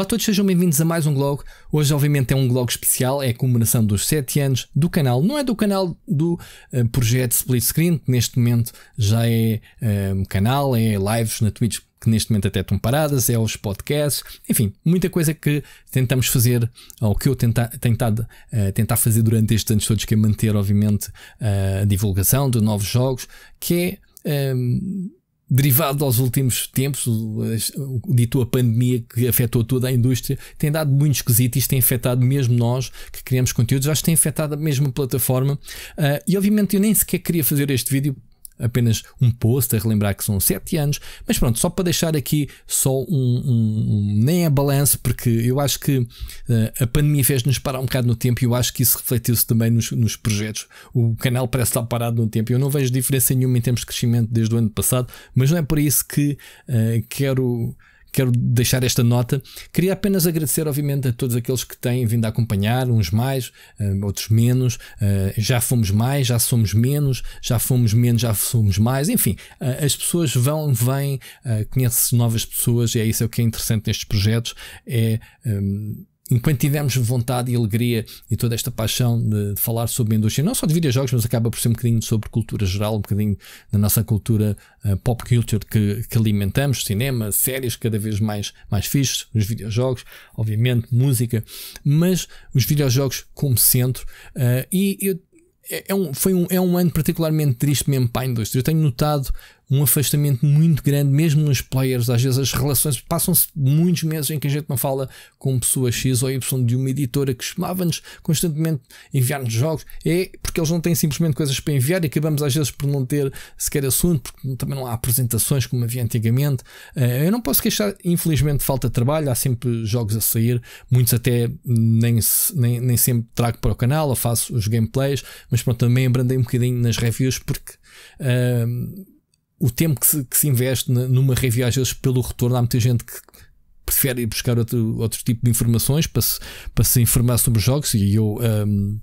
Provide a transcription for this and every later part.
Olá a todos, sejam bem-vindos a mais um blog. Hoje, obviamente, é um blog especial, é a comemoração dos 7 anos do canal. Não é do canal do uh, projeto Split Screen, que neste momento já é eh, um canal, é lives na Twitch, que neste momento até estão paradas, é os podcasts, enfim, muita coisa que tentamos fazer, ou que eu tenta, tentado uh, tentar fazer durante estes anos todos, que é manter, obviamente, uh, a divulgação de novos jogos, que é. Um, derivado aos últimos tempos, o dito a pandemia que afetou toda a indústria, tem dado muito esquisito. Isto tem afetado mesmo nós que criamos conteúdos, acho que tem afetado a mesma plataforma. Uh, e obviamente eu nem sequer queria fazer este vídeo apenas um post a relembrar que são 7 anos, mas pronto, só para deixar aqui só um, um, um nem a é balanço, porque eu acho que uh, a pandemia fez-nos parar um bocado no tempo e eu acho que isso refletiu-se também nos, nos projetos. O canal parece estar parado no tempo. Eu não vejo diferença nenhuma em termos de crescimento desde o ano passado, mas não é por isso que uh, quero quero deixar esta nota. Queria apenas agradecer, obviamente, a todos aqueles que têm vindo a acompanhar, uns mais, eh, outros menos. Eh, já fomos mais, já somos menos, já fomos menos, já somos mais. Enfim, eh, as pessoas vão, vêm, uh, novas pessoas e é isso que é interessante nestes projetos. É. Um, enquanto tivermos vontade e alegria e toda esta paixão de, falar sobre a indústria, não só de videojogos, mas acaba por ser um bocadinho sobre cultura geral, um bocadinho da nossa cultura uh, pop culture que, que, alimentamos, cinema, séries cada vez mais, mais fixos os videojogos, obviamente, música, mas os videojogos como centro. Uh, e eu, é, é um, foi um, é um ano particularmente triste mesmo para a indústria. Eu tenho notado um afastamento muito grande, mesmo nos players. Às vezes as relações passam-se muitos meses em que a gente não fala com pessoa X ou Y de uma editora que chamava-nos constantemente enviar-nos jogos. É porque eles não têm simplesmente coisas para enviar e acabamos às vezes por não ter sequer assunto, porque também não há apresentações como havia antigamente. Eh, eu não posso queixar, infelizmente, de falta de trabalho. Há sempre jogos a sair, muitos até nem, nem, nem sempre trago para o canal ou faço os gameplays, mas pronto, também abrandei um bocadinho nas reviews porque. Uh, o tempo que se, que se investe numa review, às vezes, pelo retorno, há muita gente que prefere ir buscar outro, outro tipo de informações para se, para se informar sobre jogos e eu. Um,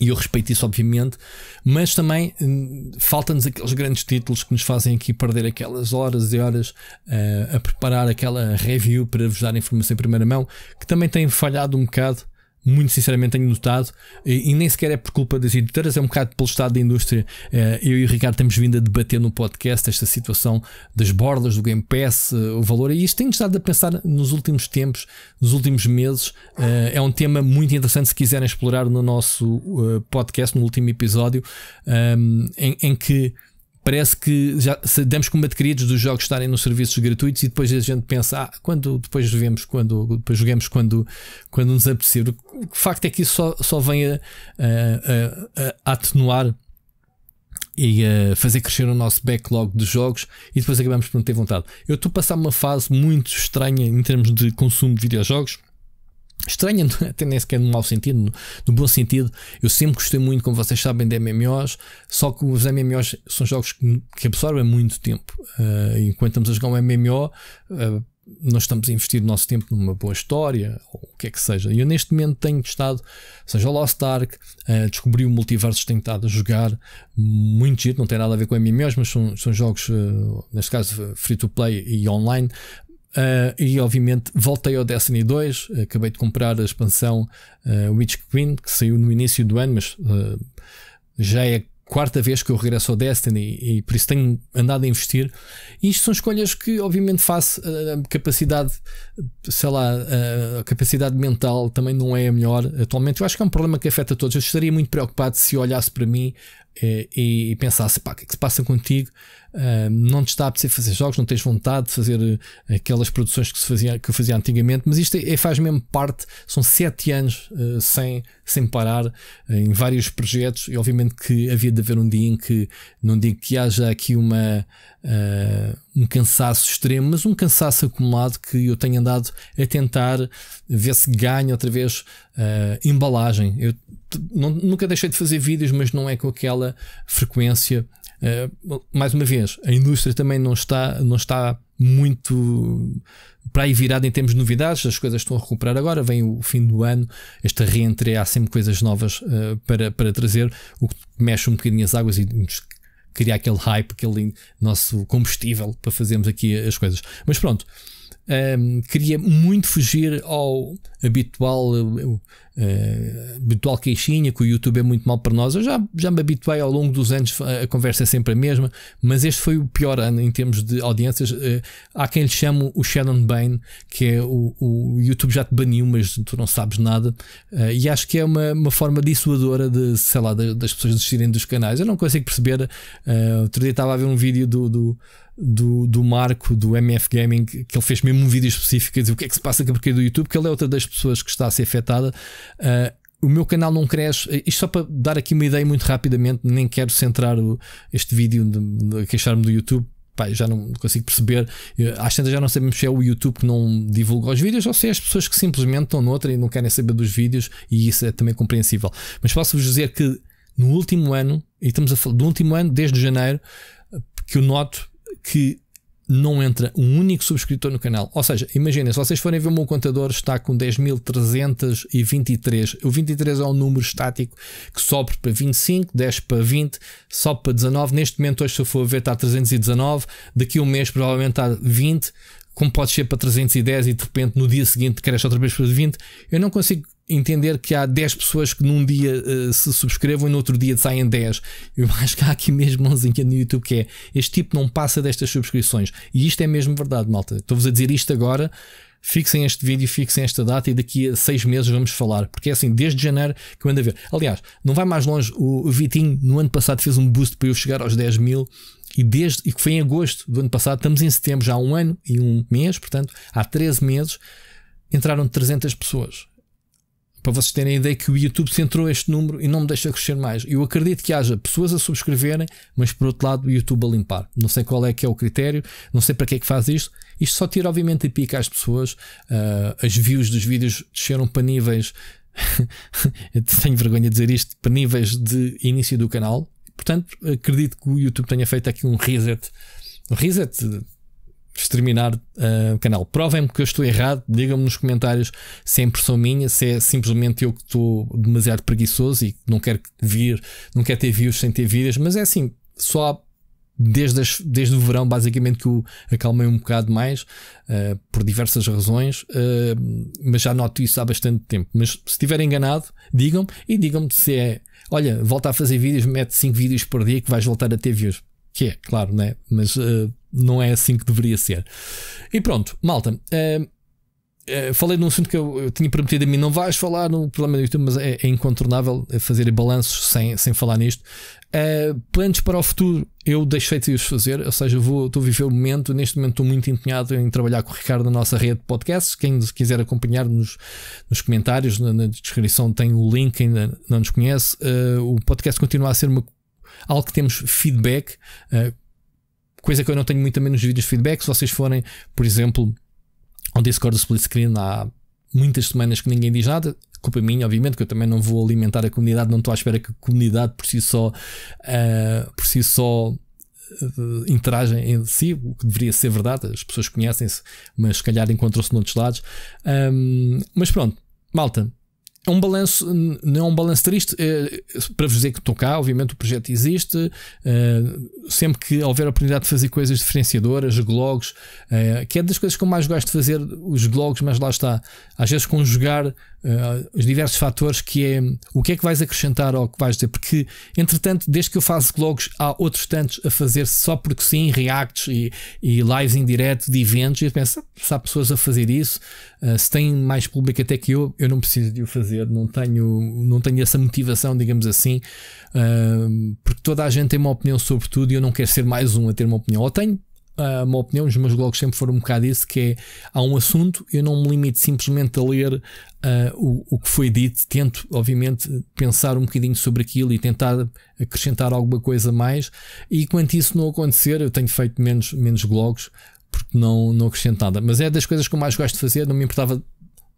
e eu respeito isso, obviamente, mas também hum, falta-nos aqueles grandes títulos que nos fazem aqui perder aquelas horas e horas uh, a preparar aquela review para vos dar informação em primeira mão, que também tem falhado um bocado muito sinceramente tenho notado, e, nem sequer é por culpa das editoras, é um bocado pelo estado da indústria. Eh, eu e o Ricardo temos vindo a debater no podcast esta situação das bordas, do Game Pass, eh, o valor, e isto tem estado a pensar nos últimos tempos, nos últimos meses. Eh, é um tema muito interessante se quiserem explorar no nosso podcast, no último episódio, ehm, em, em que parece que já damos como adquiridos dos jogos estarem nos serviços gratuitos e depois a gente pensa, ah, quando depois vemos, quando depois jogamos quando, quando nos apetecer. O facto é que isso só, só vem a, a, a, a atenuar e a fazer crescer o nosso backlog de jogos e depois acabamos por não ter vontade. Eu estou a passar uma fase muito estranha em termos de consumo de videojogos estranha, é? até nem sequer no mau sentido, no, no, bom sentido. Eu sempre gostei muito, como vocês sabem, de MMOs, só que os MMOs são jogos que, que absorvem muito tempo. Uh, enquanto estamos a jogar um MMO, uh, eh, nós estamos a investir o nosso tempo numa boa história, ou o que é que seja. E eu neste momento tenho estado, seja o Lost Ark, uh, descobri o multiverso, tenho estado a jogar muito giro, não tem nada a ver com MMOs, mas são, são jogos, uh, neste caso, free to play e online, Uh, e obviamente voltei ao Destiny 2, acabei de comprar a expansão uh, Witch Queen, que saiu no início do ano, mas uh, já é a quarta vez que eu regresso ao Destiny e por isso tenho andado a investir. E isto são escolhas que obviamente faço, a capacidade, sei lá, a capacidade mental também não é a melhor atualmente. Eu acho que é um problema que afeta todos. Eu estaria muito preocupado se olhasse para mim eh, e, e pensasse, pá, o que é que se passa contigo? não te está a apetecer fazer jogos, não tens vontade de fazer eh, aquelas produções que, se fazia, que eu fazia antigamente, mas isto é, é faz mesmo parte, são sete anos uh, sem, sem parar eh, em vários projetos, e obviamente que havia de haver um dia em que, não digo que haja aqui uma. Uh, um cansaço extremo, mas um cansaço acumulado que eu tenho andado a tentar ver se ganho outra vez uh, embalagem. Eu não, nunca deixei de fazer vídeos, mas não é com aquela frequência eh, mais uma vez, a indústria também não está, não está muito para aí virada em termos de novidades, as coisas estão a recuperar agora, vem o fim do ano, esta reentre há sempre coisas novas uh, para, para trazer, o que mexe um bocadinho as águas e cria aquele hype, aquele nosso combustível para fazermos aqui as coisas. Mas pronto, um, queria muito fugir ao habitual, uh, habitual queixinha que o YouTube é muito mal para nós. Eu já, já me habituei ao longo dos anos, a conversa é sempre a mesma, mas este foi o pior ano em termos de audiências. Uh, há quem lhe chame o Shannon Bain, que é o, o YouTube já te baniu, mas tu não sabes nada. Uh, e acho que é uma, uma forma dissuadora de, sei lá, das pessoas desistirem dos canais. Eu não consigo perceber. Uh, outro dia estava a ver um vídeo do, do do, do Marco do MF Gaming, que ele fez mesmo um vídeo específico a dizer o que é que se passa com a porcaria do YouTube, que ele é outra das pessoas que está a ser afetada. Uh, o meu canal não cresce. Isto só para dar aqui uma ideia muito rapidamente, nem quero centrar o, este vídeo de, de queixar-me do YouTube. Pai, já não consigo perceber. Às tantas já não sabemos se é o YouTube que não divulga os vídeos ou se é as pessoas que simplesmente estão noutra e não querem saber dos vídeos, e isso é também compreensível. Mas posso-vos dizer que no último ano, e estamos a falar do último ano, desde janeiro, que eu noto que não entra um único subscritor no canal. Ou seja, imaginem, se vocês forem ver o meu contador, está com 10.323. O 23 é um número estático que sobe para 25, 10 para 20, sobe para 19. Neste momento, hoje, se eu for ver, está a 319. Daqui a um mês, provavelmente, está a 20. Como pode ser para 310 e de repente no dia seguinte cresce outra vez para 20. Eu não consigo entender que há 10 pessoas que num dia uh, se subscrevam e no outro dia saem 10. Eu acho que há aqui mesmo mãozinha no YouTube que é este tipo não passa destas subscrições. E isto é mesmo verdade, malta. Estou-vos a dizer isto agora. Fixem este vídeo, fixem esta data e daqui a seis meses vamos falar, porque é assim, desde janeiro que eu ando a ver. Aliás, não vai mais longe, o Vitinho no ano passado fez um boost para eu chegar aos 10 mil e desde e que foi em agosto do ano passado, estamos em setembro, já há um ano e um mês, portanto, há 13 meses, entraram 300 pessoas. Para vocês terem a ideia que o YouTube centrou este número e não me deixa crescer mais. Eu acredito que haja pessoas a subscreverem, mas por outro lado o YouTube a limpar. Não sei qual é que é o critério, não sei para que é que faz isto. Isto só tira obviamente a pica às pessoas. Uh, as views dos vídeos desceram para níveis. tenho vergonha de dizer isto, para níveis de início do canal. Portanto, acredito que o YouTube tenha feito aqui um reset. Um reset exterminar uh, o canal. Provem-me que eu estou errado, digam-me nos comentários se é impressão minha, se é simplesmente eu que estou demasiado preguiçoso e não quero vir, não quero ter views sem ter vidas, mas é assim, só desde, as, desde o verão basicamente que eu acalmei um bocado mais uh, por diversas razões, uh, mas já noto isso há bastante tempo. Mas se estiver enganado, digam-me e digam-me se é, olha, volta a fazer vídeos, mete 5 vídeos por dia que vais voltar a ter views. Que é, claro, né? Mas uh, não é assim que deveria ser. E pronto, malta. Uh, uh, falei de um assunto que eu, eu, tinha prometido a mim, não vais falar no problema do YouTube, mas é, é incontornável fazer balanços sem, sem falar nisto. Uh, planos para o futuro, eu deixei de os fazer, ou seja, vou, estou a viver o momento. Neste momento estou muito empenhado em trabalhar com o Ricardo na nossa rede de podcasts. Quem quiser acompanhar nos, nos comentários, na, na descrição tem o link, quem ainda não nos conhece. o podcast continua a ser uma, algo que temos feedback Coisa que eu não tenho muito também nos vídeos de feedback. Se vocês forem, por exemplo, ao Discord do Split Screen, há muitas semanas que ninguém diz nada. Culpa minha, obviamente, que eu também não vou alimentar a comunidade. Não estou à espera que a comunidade por si só, uh, por si só eh, interaja em si, o que deveria ser verdade, as pessoas conhecem-se, mas se calhar encontram-se noutros lados. Um, mas pronto, malta, é um balanço, não é um balanço triste, é, para vos dizer que estou cá, obviamente o projeto existe. É, sempre que houver a oportunidade de fazer coisas diferenciadoras, blogs, é, que é das coisas que eu mais gosto de fazer, os blogs, mas lá está, às vezes conjugar Uh, os diversos fatores que é o que é que vais acrescentar ao que vais dizer, porque entretanto, desde que eu faço blogs, há outros tantos a fazer só porque sim, reacts e, e lives em direto de eventos, e eu penso, se há pessoas a fazer isso, uh, se tem mais público até que eu, eu não preciso de o fazer, não tenho, não tenho essa motivação, digamos assim, uh, porque toda a gente tem uma opinião sobre tudo e eu não quero ser mais um a ter uma opinião, ou tenho ah, a minha opinião, os meus blogs sempre foram um bocado isso, que é, há um assunto, eu não me limito simplesmente a ler uh, o, o que foi dito, tento, obviamente, pensar um bocadinho sobre aquilo e tentar acrescentar alguma coisa mais, e quanto isso não acontecer, eu tenho feito menos, menos blogs, porque não, não acrescento nada. Mas é das coisas que eu mais gosto de fazer, não me importava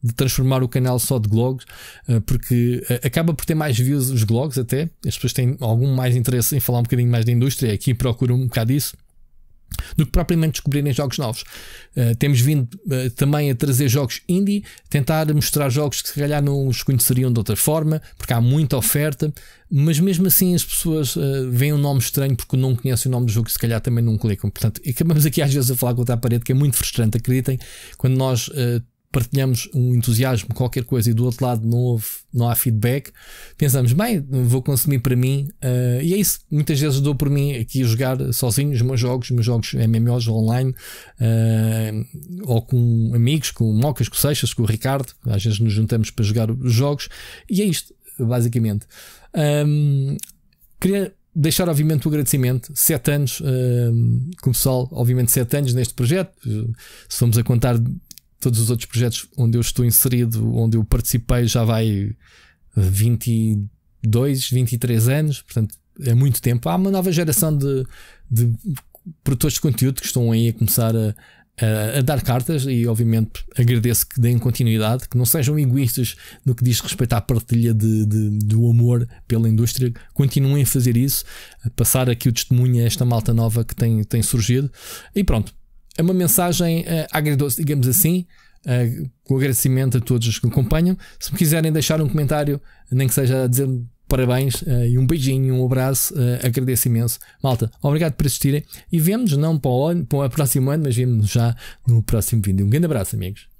de transformar o canal só de blogs, ah, porque acaba por ter mais views os blogs até, as pessoas têm algum mais interesse em falar um bocadinho mais da indústria, aqui procuram um bocado isso do que propriamente descobrirem jogos novos. Uh, temos vindo uh, também a trazer jogos indie, tentar mostrar jogos que se calhar não os conheceriam de outra forma, porque há muita oferta, mas mesmo assim as pessoas uh, veem um nome estranho porque não conhecem o nome do jogo e se calhar também não clicam. Portanto, acabamos aqui às vezes a falar contra a parede, que é muito frustrante, acreditem, quando nós uh, partilhamos um entusiasmo, qualquer coisa, e do outro lado não houve, não há feedback, pensamos, bem, vou consumir para mim, uh, e é isso. Muitas vezes dou por mim aqui a jogar sozinho os meus jogos, os meus jogos MMOs online, uh, ou com amigos, com Mocas, com Seixas, com o Ricardo, às vezes nos juntamos para jogar os jogos, e é isto, basicamente. Um, queria deixar, obviamente, o agradecimento. Sete anos, um, ah, com pessoal, obviamente, sete anos neste projeto. Se formos a contar todos os outros projetos onde eu estou inserido, onde eu participei já vai 22, 23 anos, portanto é muito tempo. Há uma nova geração de, de produtores de conteúdo que estão aí a começar a, a, a, dar cartas e, obviamente, agradeço que deem continuidade, que não sejam egoístas no que diz respeito à partilha de, de, do amor pela indústria, continuem a fazer isso, a passar aqui o testemunho a esta malta nova que tem, tem surgido e pronto é uma mensagem uh, agridoce, digamos assim, uh, com agradecimento a todos os que acompanham. Se me quiserem deixar um comentário, nem que seja a dizer parabéns uh, e um beijinho, um abraço, uh, agradeço imenso. Malta, obrigado por assistirem e vemos não para o, ano, para o próximo ano, mas vemos já no próximo vídeo. Um grande abraço, amigos.